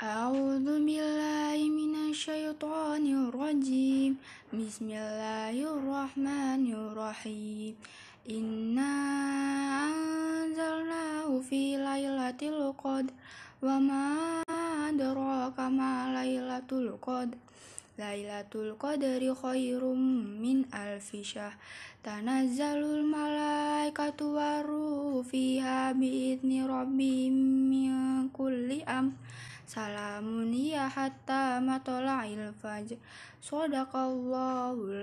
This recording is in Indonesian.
A'udzu billahi minasyaitonir rajim. Bismillahirrahmanirrahim. Inna anzalnahu fi lailatul qadr wa ma adraka ma lailatul qadr. Lailatul Qadri khairum min alfi syah. Tanazzalul malaikatu waru fiha bi'idzni rabbihim salam Salamun ya hatta matola'il fajr Sadaqallahul